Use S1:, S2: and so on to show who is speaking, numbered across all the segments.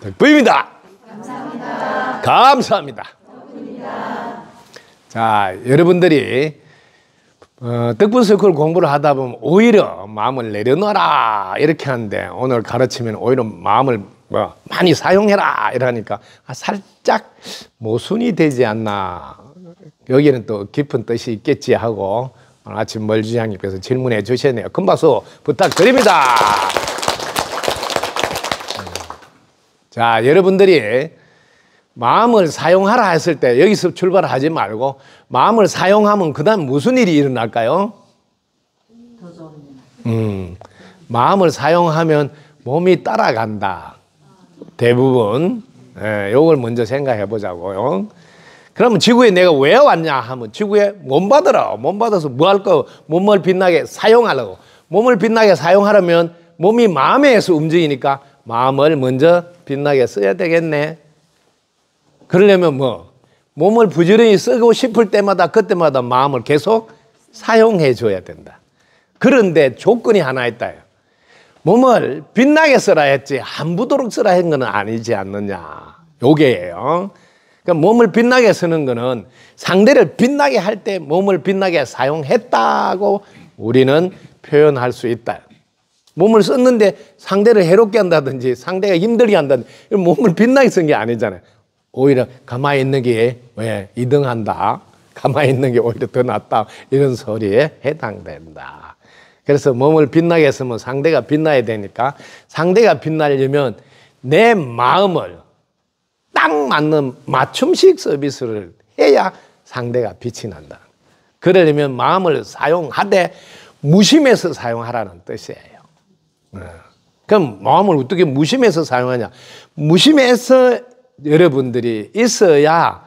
S1: 덕부입니다. 감사합니다. 감사합니다. 자, 여러분들이 어, 덕분 서클 공부를 하다 보면 오히려 마음을 내려놔라 이렇게 하는데 오늘 가르치면 오히려 마음을 뭐 많이 사용해라 이러니까 아, 살짝 모순이 되지 않나 여기는 또 깊은 뜻이 있겠지 하고 아침 멀지향님께서 질문해 주셨네요. 금방서 부탁드립니다. 자, 여러분들이 마음을 사용하라 했을 때 여기서 출발하지 말고 마음을 사용하면 그다음 무슨 일이 일어날까요? 음, 마음을 사용하면 몸이 따라간다. 대부분 예, 이걸 먼저 생각해 보자고요. 그러면 지구에 내가 왜 왔냐 하면 지구에 몸 받으라. 몸 받아서 뭐 할 거? 몸을 빛나게 사용하려고. 몸을 빛나게 사용하려면 몸이 마음에서 움직이니까 마음을 먼저 빛나게 써야 되겠네. 그러려면 뭐 몸을 부지런히 쓰고 싶을 때마다 그때마다 마음을 계속 사용해 줘야 된다. 그런데 조건이 하나 있다요. 몸을 빛나게 쓰라 했지 안 부도록 쓰라 한거 아니지 않느냐. 요게예요. 그러니까 몸을 빛나게 쓰는 거는 상대를 빛나게 할 때 몸을 빛나게 사용했다고 우리는 표현할 수 있다. 몸을 썼는데 상대를 해롭게 한다든지 상대가 힘들게 한다든지 몸을 빛나게 쓴 게 아니잖아요. 오히려 가만히 있는 게 왜? 이등한다. 가만히 있는 게 오히려 더 낫다. 이런 소리에 해당된다. 그래서 몸을 빛나게 했면 상대가 빛나야 되니까 상대가 빛나려면 내 마음을 딱 맞는 맞춤식 서비스를 해야 상대가 빛이 난다. 그러려면 마음을 사용하되 무심해서 사용하라는 뜻이에요. 네. 그럼 마음을 어떻게 무심해서 사용하냐? 무심해서 여러분들이 있어야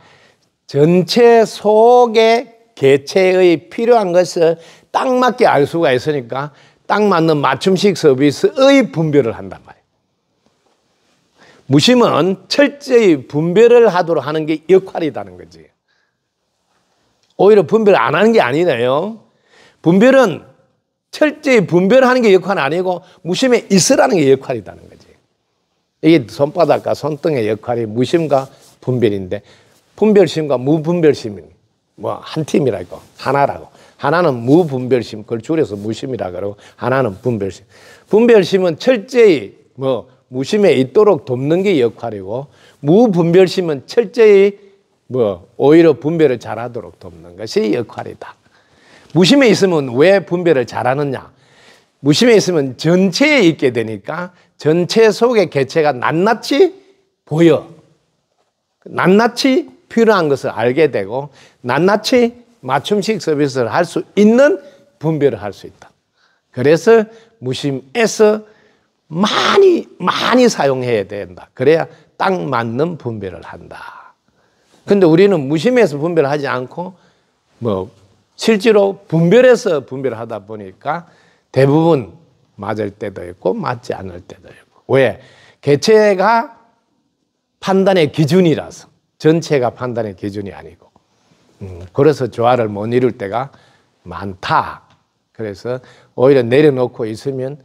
S1: 전체 속에 개체의 필요한 것을 딱 맞게 알 수가 있으니까 딱 맞는 맞춤식 서비스의 분별을 한단 말이에요. 무심은 철저히 분별을 하도록 하는 게 역할이라는 거지. 오히려 분별 안 하는 게 아니네요. 분별은 철저히 분별하는 게 역할은 아니고 무심에 있으라는 게 역할이라는 거지. 이게 손바닥과 손등의 역할이 무심과 분별인데 분별심과 무분별심뭐한 팀이라고 하나라고 하나는 무분별심 그걸 줄여서 무심이라 그러고 하나는 분별심 분별심은 철저히 뭐 무심에 있도록 돕는 게 역할이고 무분별심은 철저히 뭐 오히려 분별을 잘하도록 돕는 것이 역할이다. 무심에 있으면 왜 분별을 잘하느냐? 무심에 있으면 전체에 있게 되니까 전체 속의 개체가 낱낱이 보여. 낱낱이 필요한 것을 알게 되고 낱낱이 맞춤식 서비스를 할 수 있는 분별을 할 수 있다. 그래서 무심에서 많이 많이 사용해야 된다. 그래야 딱 맞는 분별을 한다. 근데 우리는 무심해서 분별하지 않고 뭐 실제로 분별해서 분별하다 보니까 대부분 맞을 때도 있고 맞지 않을 때도 있고 왜 개체가 판단의 기준이라서 전체가 판단의 기준이 아니고 음, 그래서 조화를 못 이룰 때가 많다. 그래서 오히려 내려놓고 있으면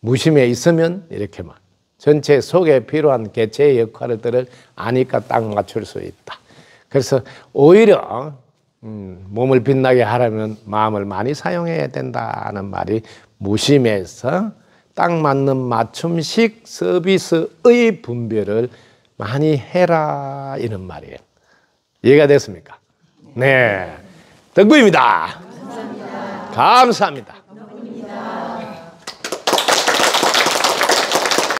S1: 무심해 있으면 이렇게만 전체 속에 필요한 개체의 역할들을 아니까 딱 맞출 수 있다. 그래서 오히려 음, 몸을 빛나게 하려면 마음을 많이 사용해야 된다는 말이 무심해서 딱 맞는 맞춤식 서비스의 분별을 많이 해라 이런 말이에요. 이해가 됐습니까? 네. 네. 덕구입니다 감사합니다. 감사합니다.